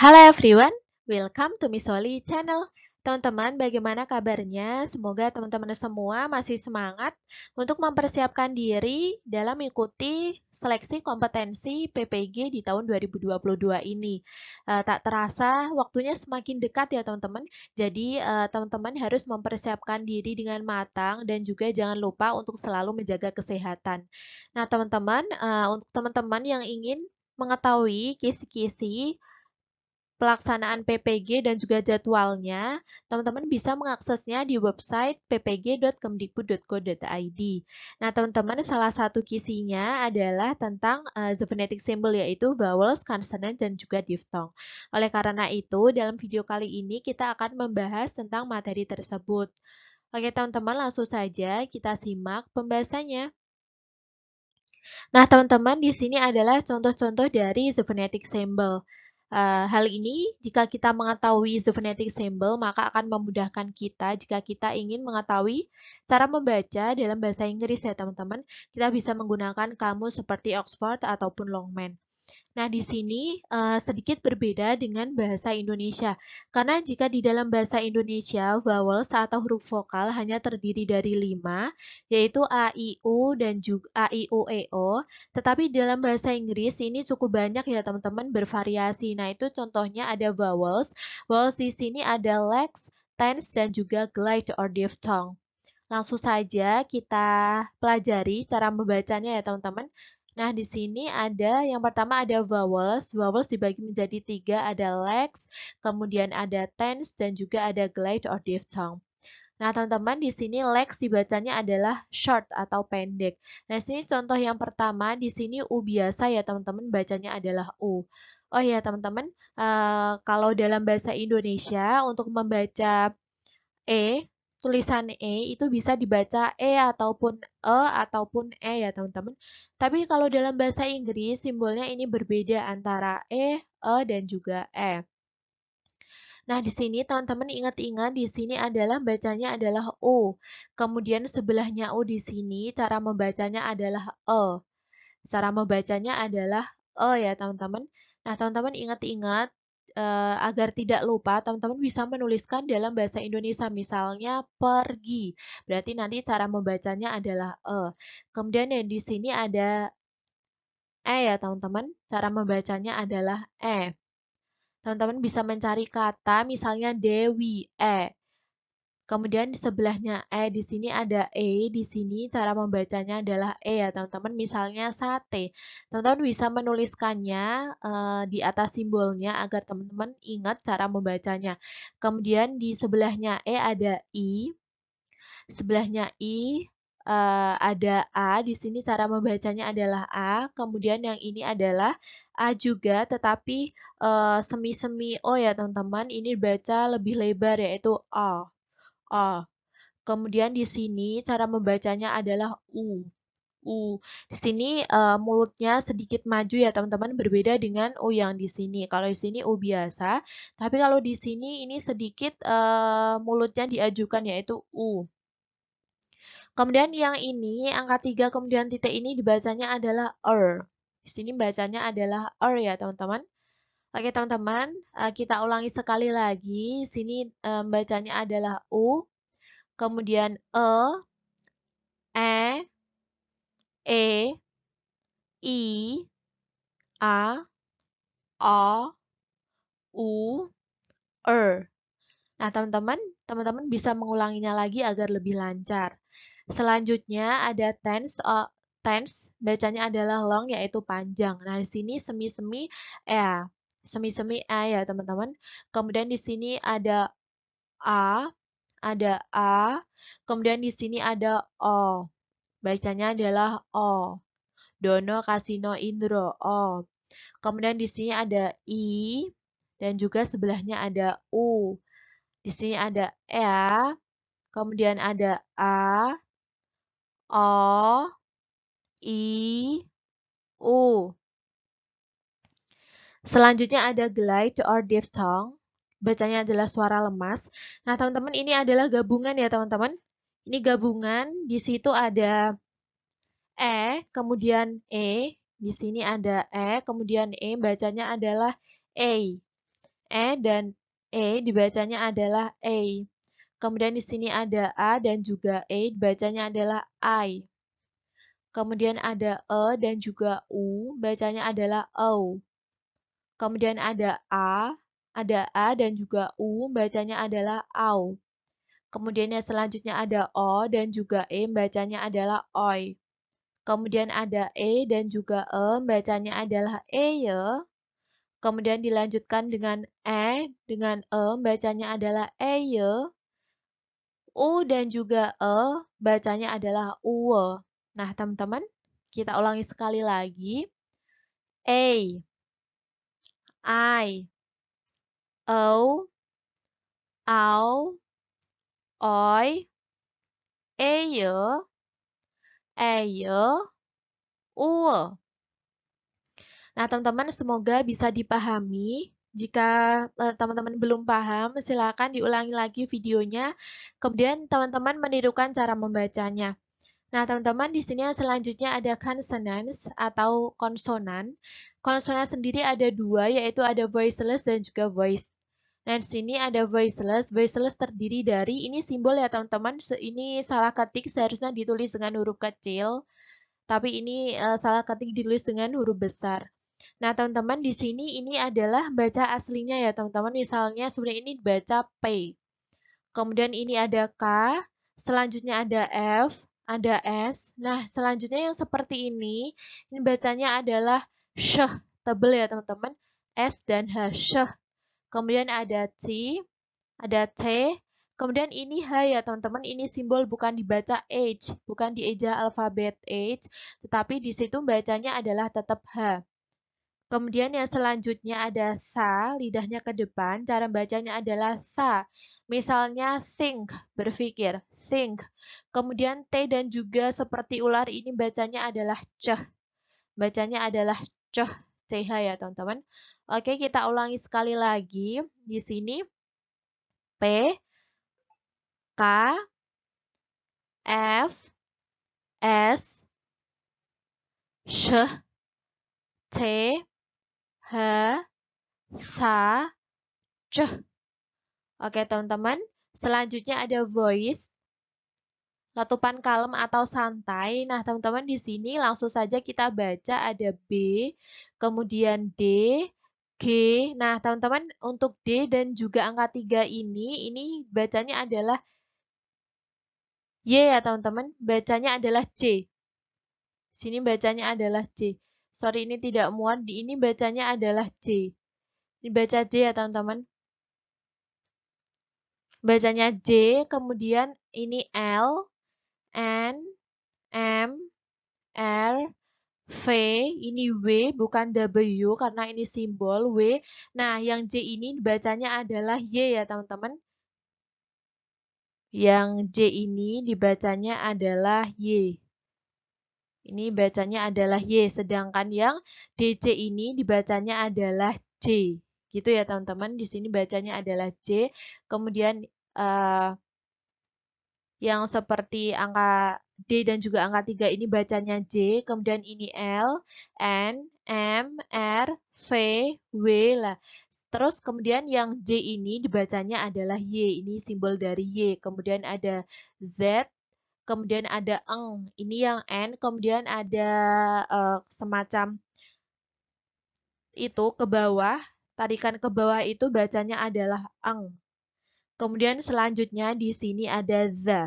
Halo everyone, welcome to Misoli channel. Teman-teman, bagaimana kabarnya? Semoga teman-teman semua masih semangat untuk mempersiapkan diri dalam mengikuti seleksi kompetensi PPG di tahun 2022 ini. E, tak terasa waktunya semakin dekat ya teman-teman. Jadi eh, teman-teman harus mempersiapkan diri dengan matang dan juga jangan lupa untuk selalu menjaga kesehatan. Nah teman-teman, e, untuk teman-teman yang ingin mengetahui kisi-kisi pelaksanaan PPG dan juga jadwalnya, teman-teman bisa mengaksesnya di website ppg.kemdikbud.go.id. Nah, teman-teman, salah satu kisinya adalah tentang uh, eh, the phonetic symbol yaitu vowels, consonant, dan juga diphthong. Oleh karena itu, dalam video kali ini kita akan membahas tentang materi tersebut. Oke, teman-teman, langsung saja kita simak pembahasannya. Nah, teman-teman, di sini adalah contoh-contoh dari the phonetic symbol. Uh, hal ini, jika kita mengetahui the symbol, maka akan memudahkan kita jika kita ingin mengetahui cara membaca dalam bahasa Inggris ya teman-teman. Kita bisa menggunakan kamus seperti Oxford ataupun Longman. Nah, di sini uh, sedikit berbeda dengan bahasa Indonesia. Karena jika di dalam bahasa Indonesia, vowel atau huruf vokal hanya terdiri dari lima, yaitu A, I, U, dan juga A, I, U, E, O. Tetapi dalam bahasa Inggris ini cukup banyak ya teman-teman bervariasi. Nah, itu contohnya ada vowels. Vowels di sini ada legs, tense, dan juga glide or diphthong. Langsung saja kita pelajari cara membacanya ya teman-teman. Nah, di sini ada yang pertama ada vowels. Vowels dibagi menjadi tiga, ada lex, kemudian ada tense, dan juga ada glide or diphthong. Nah, teman-teman, di sini lex dibacanya adalah short atau pendek. Nah, sini contoh yang pertama, di sini U biasa ya, teman-teman, bacanya adalah U. Oh ya, teman-teman, uh, kalau dalam bahasa Indonesia, untuk membaca E, tulisan E itu bisa dibaca E ataupun E ataupun E ya teman-teman. Tapi kalau dalam bahasa Inggris simbolnya ini berbeda antara E, E dan juga E. Nah, di sini teman-teman ingat-ingat di sini adalah bacanya adalah u. Kemudian sebelahnya u di sini cara membacanya adalah E. Cara membacanya adalah E ya teman-teman. Nah, teman-teman ingat-ingat uh, agar tidak lupa, teman-teman bisa menuliskan dalam bahasa Indonesia, misalnya pergi. Berarti nanti cara membacanya adalah e. Kemudian yang di sini ada e ya, teman-teman. Cara membacanya adalah e. Teman-teman bisa mencari kata, misalnya Dewi, e. Kemudian di sebelahnya E, di sini ada E, di sini cara membacanya adalah E ya teman-teman, misalnya sate. Teman-teman bisa menuliskannya e, di atas simbolnya agar teman-teman ingat cara membacanya. Kemudian di sebelahnya E ada I, sebelahnya I e, ada A, di sini cara membacanya adalah A, kemudian yang ini adalah A juga tetapi semi-semi O ya teman-teman, ini baca lebih lebar yaitu O. A. Kemudian di sini cara membacanya adalah U. U. Di sini uh, mulutnya sedikit maju ya teman-teman, berbeda dengan U yang di sini. Kalau di sini U biasa, tapi kalau di sini ini sedikit uh, mulutnya diajukan yaitu U. Kemudian yang ini, angka 3 kemudian titik ini dibacanya adalah r. Di sini bacanya adalah r ya teman-teman. Oke teman-teman, eh, kita ulangi sekali lagi. Sini eh, bacanya adalah U, kemudian E, E, E, I, A, O, U, Er. Nah teman-teman, teman-teman bisa mengulanginya lagi agar lebih lancar. Selanjutnya ada tense, tense bacanya adalah long yaitu panjang. Nah di sini semi-semi ya semi-semi E ya teman-teman. Kemudian di sini ada A, ada A, kemudian di sini ada O. Bacanya adalah O. Dono Kasino Indro O. Kemudian di sini ada I dan juga sebelahnya ada U. Di sini ada E, kemudian ada A, O, I, U. Selanjutnya ada glide to our or diphthong. Bacanya adalah suara lemas. Nah, teman-teman, ini adalah gabungan ya, teman-teman. Ini gabungan, di situ ada E, kemudian E, di sini ada E, kemudian E, bacanya adalah E. E dan E dibacanya adalah E. Kemudian di sini ada A dan juga E, bacanya adalah I. Kemudian ada E dan juga U, bacanya adalah O. Kemudian ada A, ada A dan juga U, bacanya adalah AU. Kemudian yang selanjutnya ada O dan juga E, bacanya adalah OI. Kemudian ada E dan juga E, bacanya adalah eye. Kemudian dilanjutkan dengan E, dengan E, bacanya adalah eye. U dan juga E, bacanya adalah U, Nah, teman-teman, kita ulangi sekali lagi. E, I O Ao Oi Eyo Eyo e U Nah, teman-teman semoga bisa dipahami. Jika eh, teman-teman uh, belum paham, silakan diulangi lagi videonya. Kemudian teman-teman menirukan cara membacanya. Nah, teman-teman, di sini yang selanjutnya ada consonants atau konsonan. Konsonan sendiri ada dua, yaitu ada voiceless dan juga voice. Nah, di sini ada voiceless. Voiceless terdiri dari, ini simbol ya teman-teman, ini salah ketik, seharusnya ditulis dengan huruf kecil. Tapi ini eh, salah ketik ditulis dengan huruf besar. Nah, teman-teman, di sini ini adalah baca aslinya ya teman-teman. Misalnya sebenarnya ini baca P. Kemudian ini ada K, selanjutnya ada F, ada S. Nah, selanjutnya yang seperti ini, ini bacanya adalah sh tebel ya teman-teman. S dan H, Kemudian ada C, ada T. Kemudian ini H ya teman-teman, ini simbol bukan dibaca H, bukan di eja alfabet H, tetapi di situ bacanya adalah tetap H. Kemudian yang selanjutnya ada sa, lidahnya ke depan. Cara bacanya adalah sa. Misalnya think, berpikir, think. Kemudian t dan juga seperti ular ini bacanya adalah ceh. Bacanya adalah ceh, ch ya teman-teman. Oke, kita ulangi sekali lagi. Di sini p, k, f, s, sh, t, he, sa, C. Oke teman-teman, selanjutnya ada voice, letupan kalem atau santai. Nah teman-teman di sini langsung saja kita baca ada B, kemudian D, G. Nah teman-teman untuk D dan juga angka 3 ini, ini bacanya adalah Y ya teman-teman, bacanya adalah C. Sini bacanya adalah C sorry ini tidak muat, di ini bacanya adalah C. Dibaca C ya teman-teman. Bacanya J, kemudian ini L, N, M, R, V, ini W, bukan W karena ini simbol W. Nah, yang J ini bacanya adalah Y ya teman-teman. Yang J ini dibacanya adalah Y. Ini bacanya adalah Y, sedangkan yang DC ini dibacanya adalah C. Gitu ya teman-teman, di sini bacanya adalah C. Kemudian uh, yang seperti angka D dan juga angka 3 ini bacanya J, kemudian ini L, N, M, R, V, W lah. Terus kemudian yang J ini dibacanya adalah Y, ini simbol dari Y. Kemudian ada Z, kemudian ada eng, ini yang n, kemudian ada uh, semacam itu ke bawah, tarikan ke bawah itu bacanya adalah eng. Kemudian selanjutnya di sini ada the.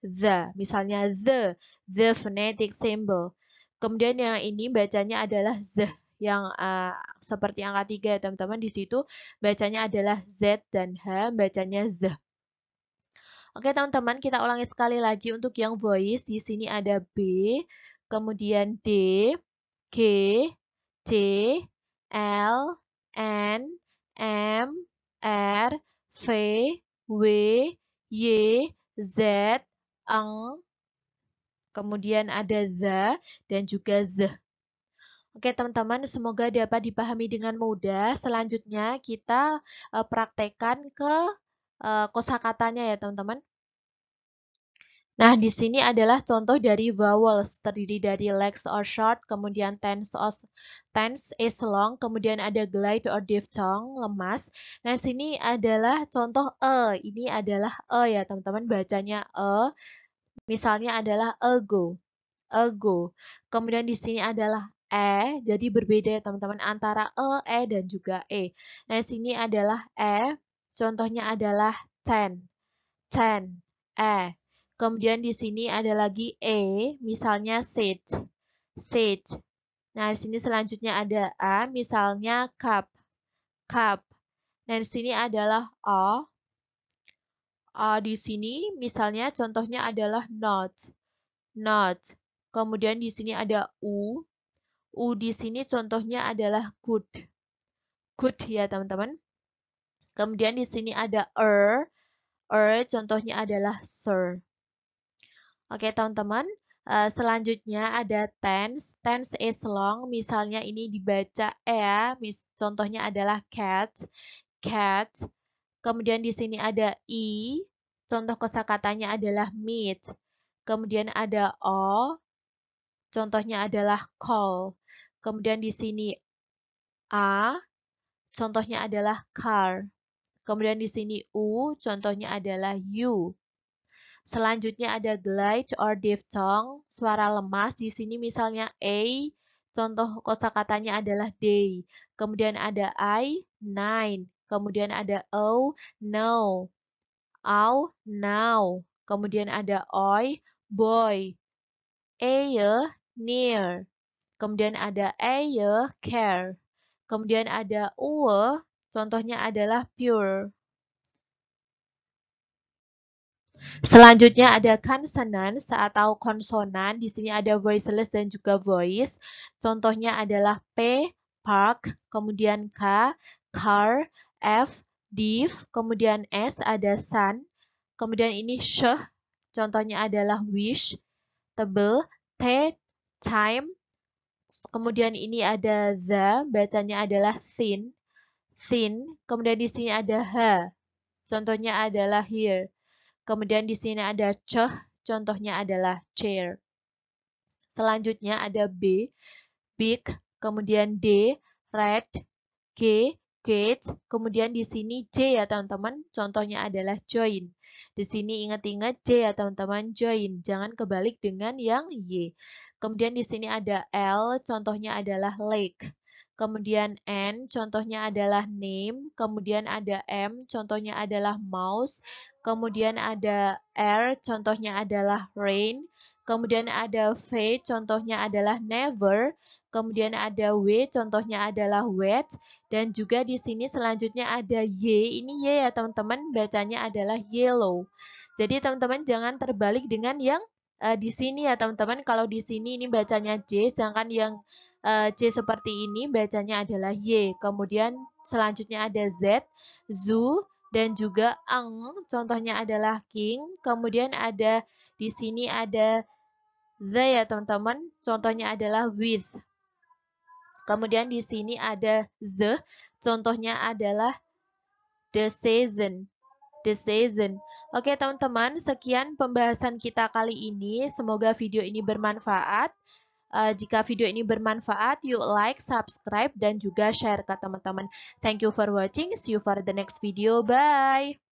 The, misalnya the, the phonetic symbol. Kemudian yang ini bacanya adalah z, yang uh, seperti angka 3 ya teman-teman di situ bacanya adalah z dan h, bacanya z. Oke teman-teman, kita ulangi sekali lagi untuk yang voice. Di sini ada B, kemudian D, G, C, L, N, M, R, V, W, Y, Z, ang e kemudian ada z dan juga z. Oke teman-teman, semoga dapat dipahami dengan mudah. Selanjutnya kita eh, praktekkan ke uh, kosakatanya ya teman-teman. Nah, di sini adalah contoh dari vowels, terdiri dari legs or short, kemudian tense or tense is long, kemudian ada glide or diphthong, lemas. Nah, sini adalah contoh e, ini adalah e ya teman-teman, bacanya e, misalnya adalah ego, ego. Kemudian di sini adalah e, jadi berbeda ya teman-teman antara e, e dan juga e. Nah, sini adalah e, Contohnya adalah ten, ten, e. Kemudian di sini ada lagi e, misalnya sit, sit. Nah, di sini selanjutnya ada a, misalnya cup, cup. Nah, di sini adalah o. O di sini misalnya contohnya adalah not, not. Kemudian di sini ada u. U di sini contohnya adalah good. Good ya, teman-teman. Kemudian di sini ada er. Er contohnya adalah sir. Oke teman-teman, eh, selanjutnya ada tense. Tense is long. Misalnya ini dibaca e Contohnya adalah cat. Cat. Kemudian di sini ada i. Contoh kosakatanya adalah meet. Kemudian ada o. Contohnya adalah call. Kemudian di sini a. Contohnya adalah car. Kemudian di sini U, contohnya adalah U. Selanjutnya ada glide or diphthong, suara lemas. Di sini misalnya A, contoh kosakatanya adalah day. Kemudian ada I, nine. Kemudian ada O, no. Au, now. Kemudian ada oi, boy. Aye, near. Kemudian ada aye, care. Kemudian ada ue, Contohnya adalah pure. Selanjutnya ada consonants atau konsonan. Di sini ada voiceless dan juga voice. Contohnya adalah P, park, kemudian K, car, F, div, kemudian S ada sun, kemudian ini sh contohnya adalah wish, tebel, T, time, kemudian ini ada the, bacanya adalah thin, sin, kemudian di sini ada h. Contohnya adalah here. Kemudian di sini ada ch, contohnya adalah chair. Selanjutnya ada b, big, kemudian d, red, g, gate, kemudian di sini j ya teman-teman, contohnya adalah join. Di sini ingat-ingat j ya teman-teman, join. Jangan kebalik dengan yang y. Kemudian di sini ada l, contohnya adalah lake kemudian N, contohnya adalah name, kemudian ada M, contohnya adalah mouse, kemudian ada R, contohnya adalah rain, kemudian ada V, contohnya adalah never, kemudian ada W, contohnya adalah wet, dan juga di sini selanjutnya ada Y, ini Y ya teman-teman, bacanya adalah yellow. Jadi teman-teman jangan terbalik dengan yang uh, di sini ya teman-teman. Kalau di sini ini bacanya J, sedangkan yang uh, eh, C seperti ini bacanya adalah Y. Kemudian selanjutnya ada Z, Zu, dan juga Ang. Contohnya adalah King. Kemudian ada di sini ada Z ya teman-teman. Contohnya adalah With. Kemudian di sini ada the, contohnya adalah the season. The season. Oke teman-teman, sekian pembahasan kita kali ini. Semoga video ini bermanfaat. Uh, jika video ini bermanfaat, yuk like, subscribe, dan juga share ke teman-teman. Thank you for watching. See you for the next video. Bye!